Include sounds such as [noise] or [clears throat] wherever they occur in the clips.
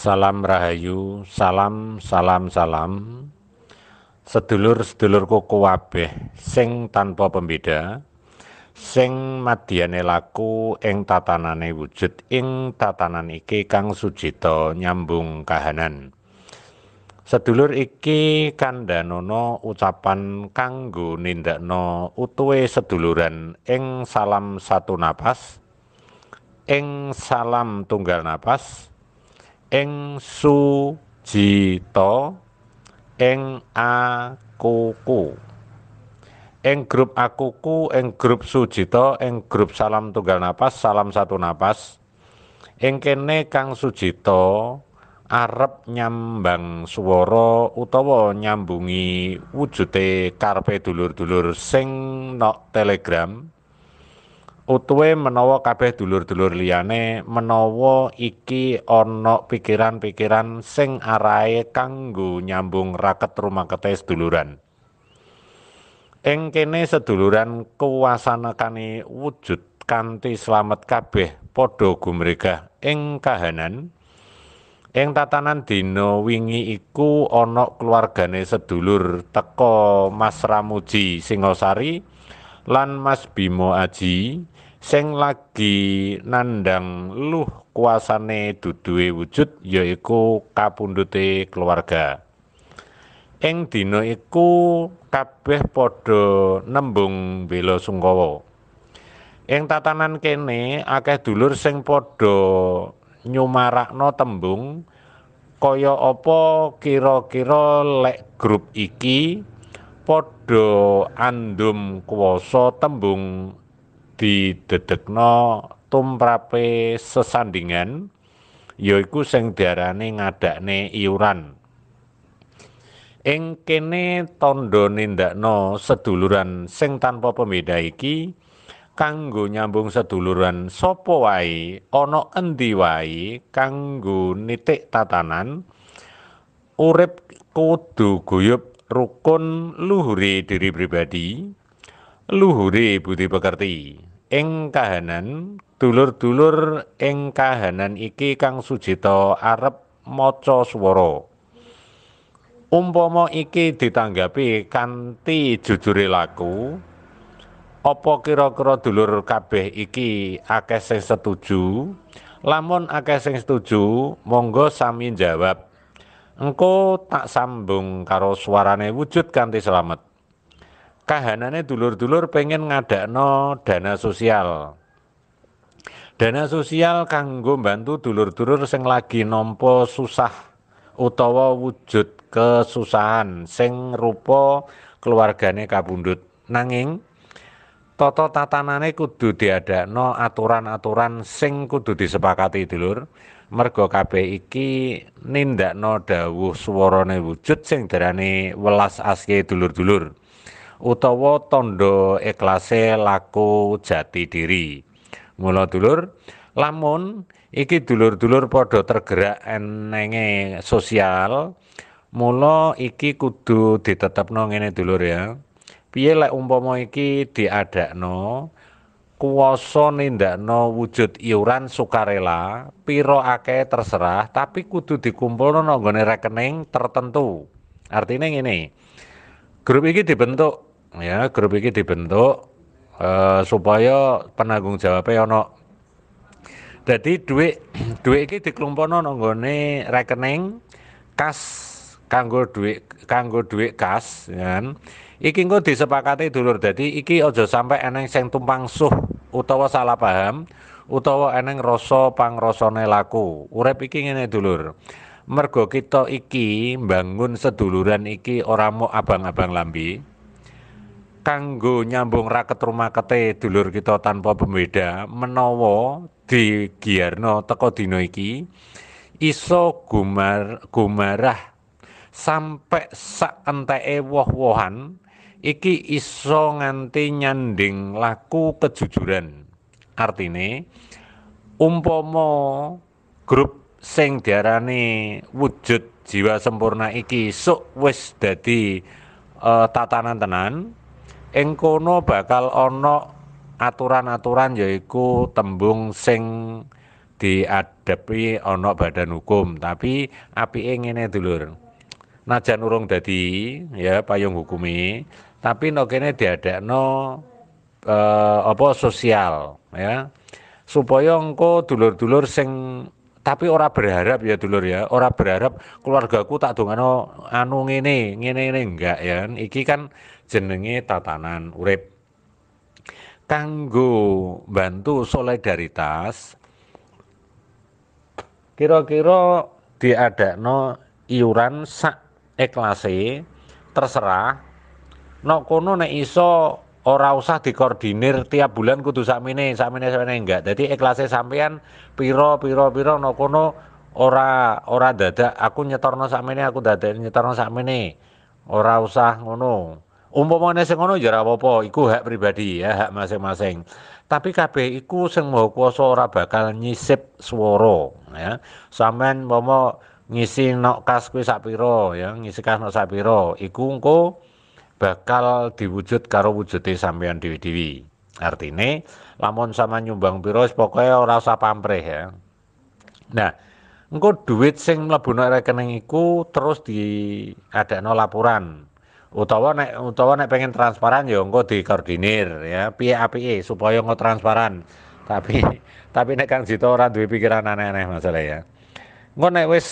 Salam Rahayu, salam, salam, salam. Sedulur-sedulurku kuwabeh sing tanpa pembeda, sing madyane laku ing tatanane wujud ing tatanan iki kang sujito nyambung kahanan. Sedulur iki kandhanono ucapan kanggo nindakno utuwe seduluran ing salam satu napas, ing salam tunggal napas. Eng sujito Eng akuku Eng grup akuku Eng grup sujito Eng grup salam tunggal napas salam satu napas Eng kene kang sujito arep nyambang swara utawa nyambungi wujude karpe dulur-dulur sing nok telegram utuwe menawa kabeh dulur-dulur liyane menawa iki ana pikiran-pikiran sing arae kanggo nyambung raket rumah kete seduluran. Eng kene seduluran kuwasanakane wujud kanthi slamet kabeh padha gumregah ing kahanan ing tatanan dina wingi iku ana keluargane sedulur teko Mas Ramuji Singosari lan Mas Bimo Aji sing lagi nandang luh kuasane duduwe wujud yaiku kapundute keluarga. Ing dina iku kabeh padha nembung bela sungkawa. Ing tatanan kene akeh dulur sing padha nyumarakno tembung kaya apa kira-kira lek grup iki padha andum kuwasa tembung didedekno tumrape sesandingan yaiku sing diarani ngadakne iuran engkene kene tandha nindakno seduluran sing tanpa pembeda iki kanggo nyambung seduluran sapa wae ana endi wae kanggo nitik tatanan urip kudu guyub rukun luhuri diri pribadi luhuri budi pekerti ing kahanan dulur-dulur ing kahanan iki kang sujito arep maca swara umpama iki ditanggapi kanthi jujure laku apa kira-kira dulur kabeh iki akeh sing setuju lamun akeh sing setuju monggo sami jawab engko tak sambung karo suarane wujud kanthi selamat kahanane dulur-dulur pengen ngadakno dana sosial. Dana sosial kanggo bantu dulur-dulur sing lagi nampa susah utawa wujud kesusahan sing rupa keluargane kabundut. Nanging tata tatanane kudu diadakno aturan-aturan sing kudu disepakati dulur. Mergo kabeh iki nindakno dawuh swarane wujud sing derane welas asih dulur-dulur. utawa tondo ikhlase laku jati diri. Mula dulur, lamun iki dulur-dulur padha tergerak enenge sosial, mula iki kudu ditetepno ngene dulur ya. Piye lek umpama iki diadakno, kuwasa nindakno wujud iuran sukarela piro akeh terserah tapi kudu dikumpulno nang rekening tertentu artinya ngene grup iki dibentuk ya grup ini dibentuk eh, supaya penanggung jawabnya ono jadi duit [clears throat] duit ini dikelompokno nonggone rekening kas kanggo duit kanggo duit kas ya iki engko disepakati dulur jadi iki aja sampai eneng sing tumpang suh utawa salah paham utawa eneng rasa pangrasane laku urip iki ngene dulur mergo kita iki mbangun seduluran iki ora mau abang-abang lambi kanggo nyambung raket rumakete dulur kita tanpa pembeda menawa digiarno teko dina iki iso gumar gumarah sampai sakenteke woh-wohan iki iso nganti nyanding laku kejujuran artine umpama grup sing diarani wujud jiwa sempurna iki sok wis dadi eh, tatanan tenan ing kono bakal ana aturan-aturan yaiku tembung sing diadepi ana badan hukum tapi apike ngene dulur najan urung dadi ya payung hukumi tapi no kene diadakno eh, apa sosial ya supaya engko dulur-dulur sing tapi ora berharap ya dulur ya ora berharap keluargaku tak dongano anu ngene ngene ngene enggak ya iki kan jenenge tatanan urip. Kanggo bantu solidaritas kira-kira diadakno iuran sak eklase terserah nok kono nek iso ora usah dikoordinir tiap bulan kudu sakmene sakmene sakmene enggak jadi eklase sampean piro piro piro no kono ora ora dadak aku nyetorno sakmene aku dadak nyetorno sakmene ora usah ngono Umpamane sing ngono ya ora apa-apa, iku hak pribadi ya, hak masing-masing. Tapi kabeh iku sing mau Kuwasa ora bakal nyisip swara, ya. Sampeyan umpama ngisi nok kas kuwi sak ya, ngisi kas nok sak pira, iku engko bakal diwujud karo wujude sampeyan dewi-dewi. Artine lamun sama nyumbang pira wis pokoke ora usah pamrih ya. Nah, engko duit sing mlebu rekening iku terus di ada diadakno laporan utawa nek utawa nek pengen transparan ya engko dikoordinir ya piye apike supaya engko transparan tapi [laughs] tapi nek Kang Jito ora duwe pikiran aneh-aneh masalah ya engko nek wis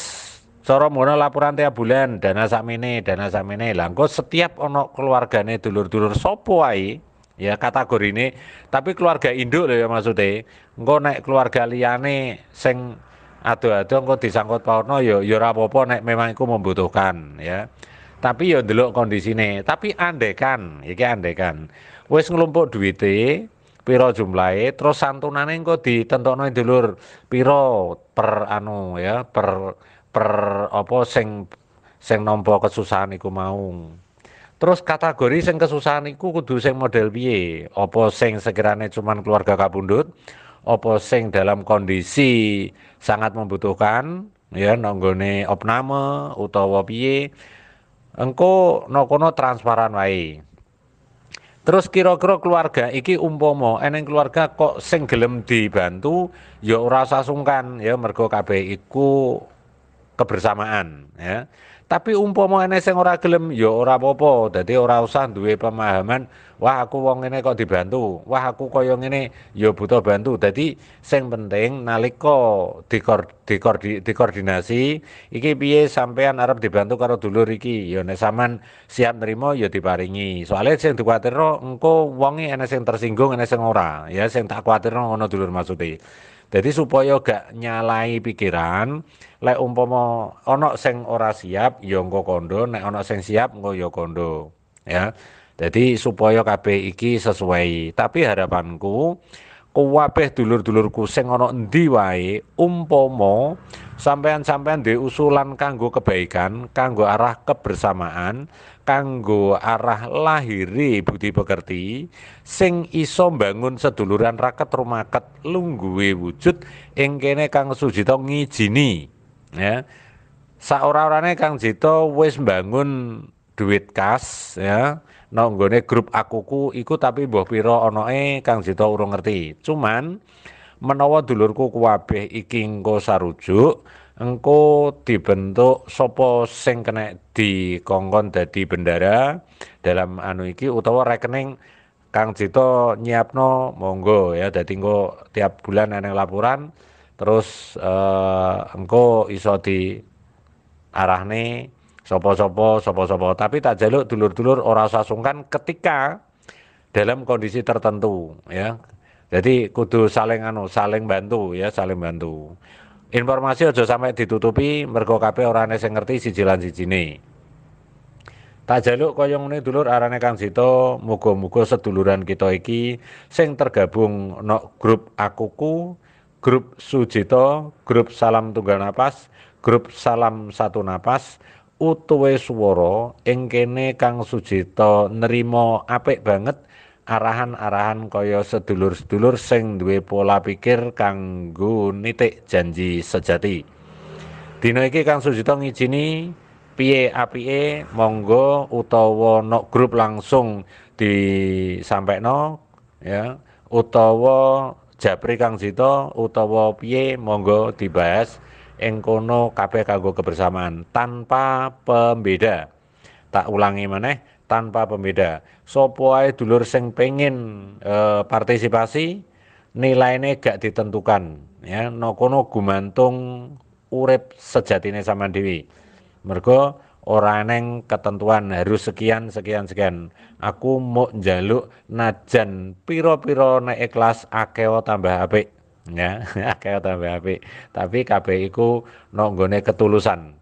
cara ngono laporan tiap bulan dana sakmene dana sakmene lah engko setiap ono keluargane dulur-dulur sapa wae ya kategori ini tapi keluarga induk loh ya maksudnya engko nek keluarga liyane sing aduh-aduh engko disangkut pautno ya ya ora apa-apa nek memang iku membutuhkan ya tapi ya delok kondisine tapi andekan iki andekan wis ngelumpuk duwite piro jumlahe terus santunane engko ditentokno dulur piro per anu ya per per apa sing sing nampa kesusahan iku mau terus kategori sing kesusahan iku kudu sing model piye apa sing sekirane cuman keluarga kapundhut apa sing dalam kondisi sangat membutuhkan ya nanggone opname utawa piye engko nokono transparan wae Terus kira-kira keluarga iki umpomo eneng keluarga kok sing gelem dibantu ya ora sungkan ya mergo kabeh iku kebersamaan ya tapi umpomo ene sing ora gelem ya ora apa-apa dadi ora usah duwe pemahaman wah aku wong ngene kok dibantu wah aku kaya ngene ya butuh bantu dadi sing penting nalika dikor, dikor, dikoordinasi iki piye sampean arep dibantu karo dulur iki ya nek sampean siap nerima ya diparingi soalnya sing dikuatirno engko wonge ene sing tersinggung ene sing ora ya sing tak kuatirno ngono dulur maksudnya Jadi supaya gak nyalai pikiran, lek umpama ana sing ora siap ya engko kondo, nek ana sing siap engko ya kondo, ya. Jadi supaya kabeh iki sesuai. Tapi harapanku kuwabeh dulur-dulurku sing ana endi wae umpama sampean-sampean di usulan kanggo kebaikan, kanggo arah kebersamaan, kanggo arah lahiri budi pekerti sing iso mbangun seduluran raket rumaket lungguwe wujud ing kene Kang Sujito ngijini ya saora-orane Kang Jito wis mbangun duit kas ya nanggone grup akuku iku tapi mbuh pira anake Kang Jito urung ngerti cuman menawa dulurku kuwabeh iki engko sarujuk engko dibentuk sopo sing kena dikongkon dadi bendara dalam anu iki utawa rekening Kang Cito nyiapno monggo ya dadi engko tiap bulan ana laporan terus eh, engko iso di arahne sopo sopo sopo sopo, tapi tak jaluk dulur-dulur ora usah sungkan ketika dalam kondisi tertentu ya jadi kudu saling anu saling bantu ya saling bantu Informasi aja sampai ditutupi mergo kabeh orane sing ngerti siji lan sijine. Tak jaluk kaya ngene dulur arane Kang Sito, muga-muga seduluran kita iki sing tergabung no grup Akuku, grup Sujito, grup Salam Tunggal Napas, grup Salam Satu Napas utuwe swara ing kene Kang Sujito nerima apik banget arahan-arahan kaya sedulur-sedulur sing duwe pola pikir kanggo nitik janji sejati. Dina iki Kang Sujito ngijini piye apike monggo utawa nok grup langsung disampaikno ya utawa japri Kang Sito utawa piye monggo dibahas ing kono kabeh kanggo kebersamaan tanpa pembeda. Tak ulangi maneh tanpa pembeda. Sopo ae dulur sing pengin eh, partisipasi nilainya gak ditentukan ya no gumantung urip sejatine sama Dewi mergo ora neng ketentuan harus sekian sekian sekian aku mau njaluk najan piro piro naik kelas akeo tambah apik ya [laughs] akeo tambah apik tapi KPI ku no ketulusan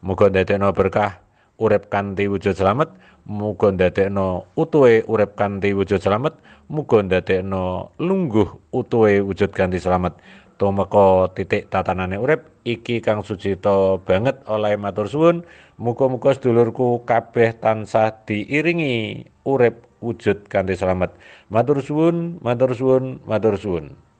mugo detekno berkah urip kanti wujud selamat muga ndadekno utuwe urip kanthi wujud slamet muga ndadekno lungguh utuwe wujud kanthi slamet tumeka titik tatanane urip iki kang sucita banget oleh matur suwun muga-muga sedulurku kabeh tansah diiringi urip wujud kanthi slamet matur suwun matur suwun matur suwun